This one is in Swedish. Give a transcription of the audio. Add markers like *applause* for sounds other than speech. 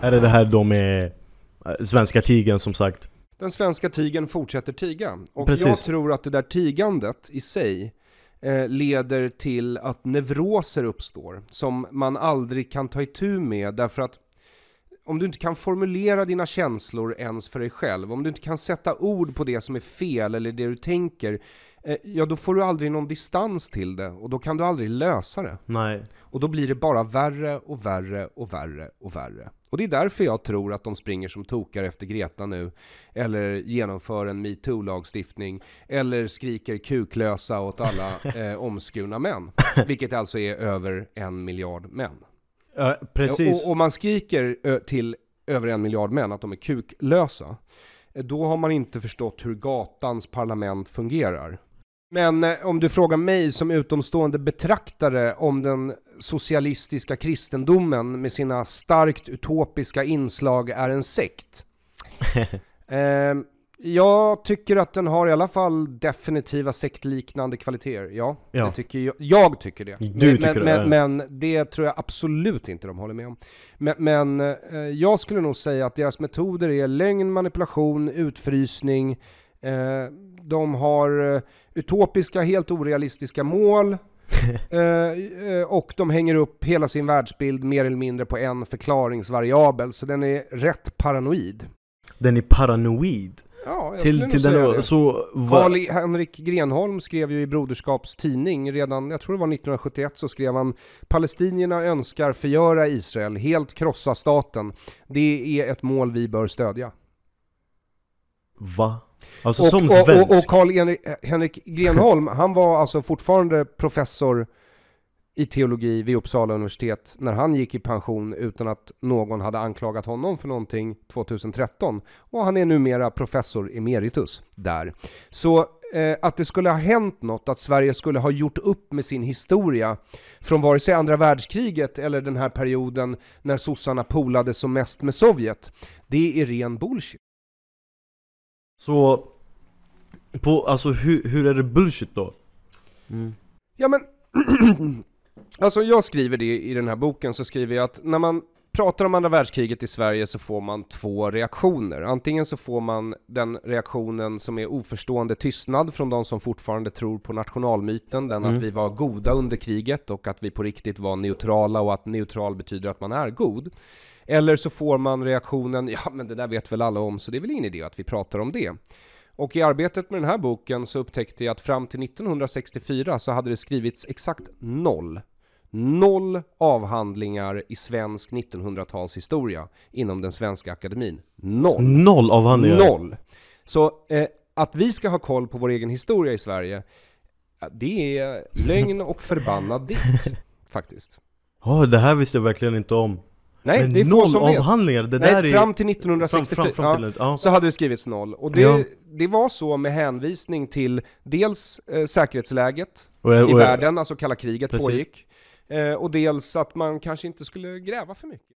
Är det det här då med eh, svenska tigen som sagt? Den svenska tigen fortsätter tiga. Och Precis. jag tror att det där tigandet i sig eh, leder till att neuroser uppstår som man aldrig kan ta itu med därför att om du inte kan formulera dina känslor ens för dig själv, om du inte kan sätta ord på det som är fel eller det du tänker, Eh, ja då får du aldrig någon distans till det och då kan du aldrig lösa det. Nej. Och då blir det bara värre och värre och värre och värre. Och det är därför jag tror att de springer som tokar efter Greta nu, eller genomför en metoo-lagstiftning, eller skriker kuklösa åt alla *laughs* eh, omskurna män. Vilket alltså är över en miljard män. Ja, precis. Och, och man skriker till över en miljard män att de är kuklösa, eh, då har man inte förstått hur gatans parlament fungerar. Men eh, om du frågar mig som utomstående betraktare om den socialistiska kristendomen med sina starkt utopiska inslag är en sekt. *laughs* eh, jag tycker att den har i alla fall definitiva sektliknande kvaliteter. Ja, ja. Det tycker jag, jag tycker det. Du men, tycker men, det? Men, men det tror jag absolut inte de håller med om. Men, men eh, jag skulle nog säga att deras metoder är lögn, manipulation, utfrysning, Eh, de har eh, utopiska, helt orealistiska mål. *laughs* Eh, och de hänger upp hela sin världsbild mer eller mindre på en förklaringsvariabel, så den är rätt paranoid. Den är paranoid? Ja, jag till, skulle till säga den, det. Så var... Carl Henrik Grenholm skrev ju i Broderskaps tidning redan, jag tror det var 1971, så skrev han Palestinierna önskar förgöra Israel, helt krossa staten. Det är ett mål vi bör stödja. Va? Alltså och, som svensk? Och, och Carl-Henrik Grenholm, han var alltså fortfarande professor i teologi vid Uppsala universitet när han gick i pension utan att någon hade anklagat honom för någonting 2013. Och han är numera professor emeritus där. Så eh, att det skulle ha hänt något, att Sverige skulle ha gjort upp med sin historia från vare sig andra världskriget eller den här perioden när sossarna polade som mest med Sovjet, det är ren bullshit. Så, på, alltså hur, hur är det bullshit då? Mm. Ja men, *clears throat* alltså jag skriver det i den här boken, så skriver jag att när man pratar om andra världskriget i Sverige så får man två reaktioner. Antingen så får man den reaktionen som är oförstående tystnad från de som fortfarande tror på nationalmyten, den mm. att vi var goda under kriget och att vi på riktigt var neutrala och att neutral betyder att man är god. Eller så får man reaktionen, ja men det där vet väl alla om så det är väl ingen idé att vi pratar om det. Och i arbetet med den här boken så upptäckte jag att fram till 1964 så hade det skrivits exakt noll Noll avhandlingar i svensk 1900-talshistoria inom den svenska akademin. Noll! Noll avhandlingar? Noll! Så eh, att vi ska ha koll på vår egen historia i Sverige, det är lögn och förbannad dikt, *laughs* faktiskt. Ja, oh, det här visste jag verkligen inte om. Nej, Men det är noll avhandlingar, det Nej, där är... fram till 1964 fram, fram, fram till, ja, ja. så hade det skrivits noll. Och det, ja. det var så med hänvisning till dels eh, säkerhetsläget och, och, i världen, alltså kalla kriget precis. pågick. Eh, och dels att man kanske inte skulle gräva för mycket.